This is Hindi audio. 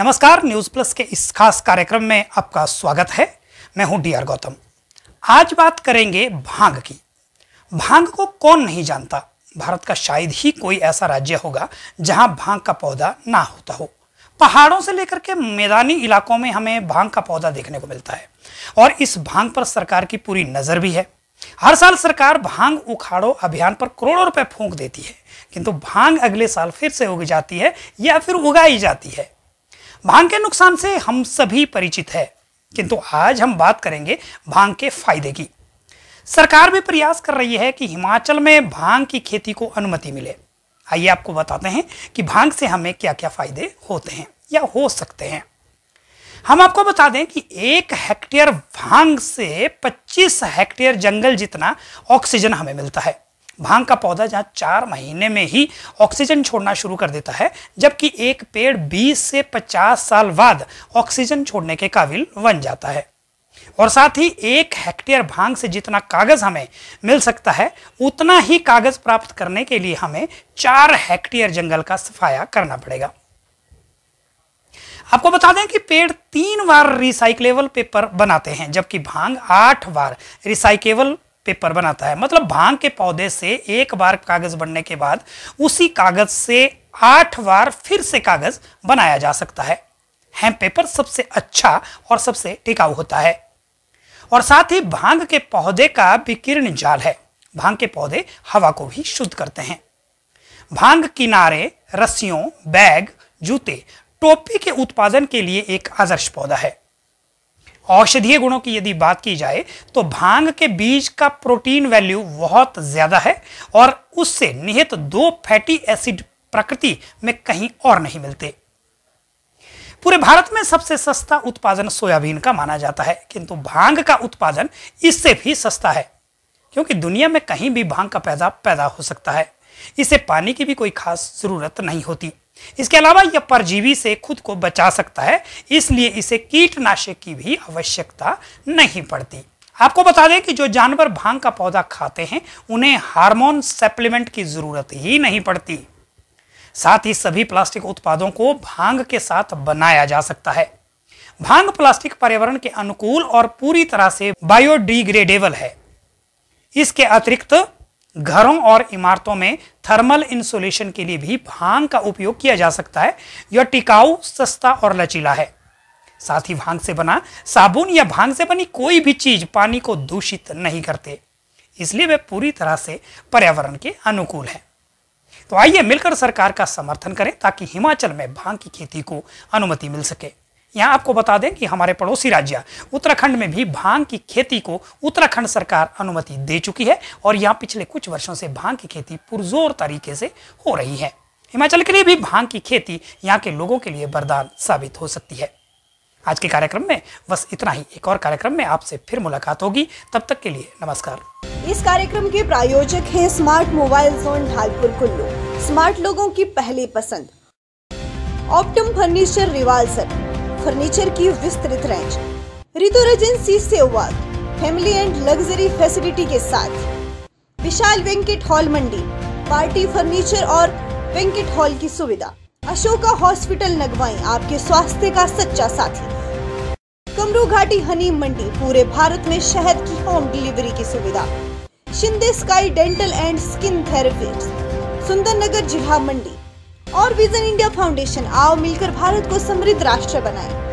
नमस्कार न्यूज प्लस के इस खास कार्यक्रम में आपका स्वागत है मैं हूं डी आर गौतम आज बात करेंगे भांग की भांग को कौन नहीं जानता भारत का शायद ही कोई ऐसा राज्य होगा जहां भांग का पौधा ना होता हो पहाड़ों से लेकर के मैदानी इलाकों में हमें भांग का पौधा देखने को मिलता है और इस भांग पर सरकार की पूरी नज़र भी है हर साल सरकार भांग उखाड़ो अभियान पर करोड़ों रुपए फूंक देती है किंतु भांग अगले साल फिर से उग जाती है या फिर उगाई जाती है भांग के नुकसान से हम सभी परिचित है किंतु आज हम बात करेंगे भांग के फायदे की सरकार भी प्रयास कर रही है कि हिमाचल में भांग की खेती को अनुमति मिले आइए आपको बताते हैं कि भांग से हमें क्या क्या फायदे होते हैं या हो सकते हैं हम आपको बता दें कि एक हेक्टेयर भांग से 25 हेक्टेयर जंगल जितना ऑक्सीजन हमें मिलता है भांग का पौधा जहाँ चार महीने में ही ऑक्सीजन छोड़ना शुरू कर देता है जबकि एक पेड़ 20 से 50 साल बाद ऑक्सीजन छोड़ने के काबिल बन जाता है और साथ ही एक हेक्टेयर भांग से जितना कागज हमें मिल सकता है उतना ही कागज प्राप्त करने के लिए हमें चार हेक्टेयर जंगल का सफाया करना पड़ेगा आपको बता दें कि पेड़ तीन बार रिसाइकलेबल पेपर बनाते हैं जबकि भांग आठ बार रिसाइकेबल पेपर बनाता है मतलब भांग के पौधे से एक बार कागज बनने के बाद उसी कागज से आठ बार फिर से कागज बनाया जा सकता है हेम पेपर सबसे अच्छा और सबसे टिकाऊ होता है और साथ ही भांग के पौधे का विकिरण जाल है भांग के पौधे हवा को भी शुद्ध करते हैं भांग किनारे रस्सियों बैग जूते टोपी के उत्पादन के लिए एक आदर्श पौधा है औषधीय गुणों की यदि बात की जाए तो भांग के बीज का प्रोटीन वैल्यू बहुत ज़्यादा है और उससे निहित दो फैटी एसिड प्रकृति में कहीं और नहीं मिलते पूरे भारत में सबसे सस्ता उत्पादन सोयाबीन का माना जाता है किंतु भांग का उत्पादन इससे भी सस्ता है क्योंकि दुनिया में कहीं भी भांग का पैदा पैदा हो सकता है इसे पानी की भी कोई खास जरूरत नहीं होती इसके अलावा यह परजीवी से खुद को बचा सकता है इसलिए इसे कीटनाशक की भी आवश्यकता नहीं पड़ती आपको बता दें कि जो जानवर भांग का पौधा खाते हैं उन्हें हार्मोन सप्लीमेंट की जरूरत ही नहीं पड़ती साथ ही सभी प्लास्टिक उत्पादों को भांग के साथ बनाया जा सकता है भांग प्लास्टिक पर्यावरण के अनुकूल और पूरी तरह से बायोडिग्रेडेबल है इसके अतिरिक्त घरों और इमारतों में थर्मल इंसुलेशन के लिए भी भांग का उपयोग किया जा सकता है यह टिकाऊ सस्ता और लचीला है साथ ही भांग से बना साबुन या भांग से बनी कोई भी चीज पानी को दूषित नहीं करते इसलिए वे पूरी तरह से पर्यावरण के अनुकूल है तो आइए मिलकर सरकार का समर्थन करें ताकि हिमाचल में भांग की खेती को अनुमति मिल सके यहाँ आपको बता दें कि हमारे पड़ोसी राज्य उत्तराखंड में भी भांग की खेती को उत्तराखंड सरकार अनुमति दे चुकी है और यहाँ पिछले कुछ वर्षों से भांग की खेती पुरजोर तरीके से हो रही है हिमाचल के लिए भी भांग की खेती यहाँ के लोगों के लिए वरदान साबित हो सकती है आज के कार्यक्रम में बस इतना ही एक और कार्यक्रम में आपसे फिर मुलाकात होगी तब तक के लिए नमस्कार इस कार्यक्रम के प्रायोजक है smart mobile zone Dhalpur Kullu smart लोगों की पहली पसंद ऑप्टम फर्नीचर रिवाल फर्नीचर की विस्तृत रेंज रितु रेजेंसी सेवाग फैमिली एंड लग्जरी फैसिलिटी के साथ विशाल banquet hall Mandi party furniture और वेंकट हॉल की सुविधा अशोका हॉस्पिटल नगवाई आपके स्वास्थ्य का सच्चा साथी कमरू घाटी हनी मंडी पूरे भारत में शहद की होम डिलीवरी की सुविधा Shinde sky dental and skin therapist Sundernagar जिला मंडी और विजन इंडिया फाउंडेशन आओ मिलकर भारत को समृद्ध राष्ट्र बनाएं।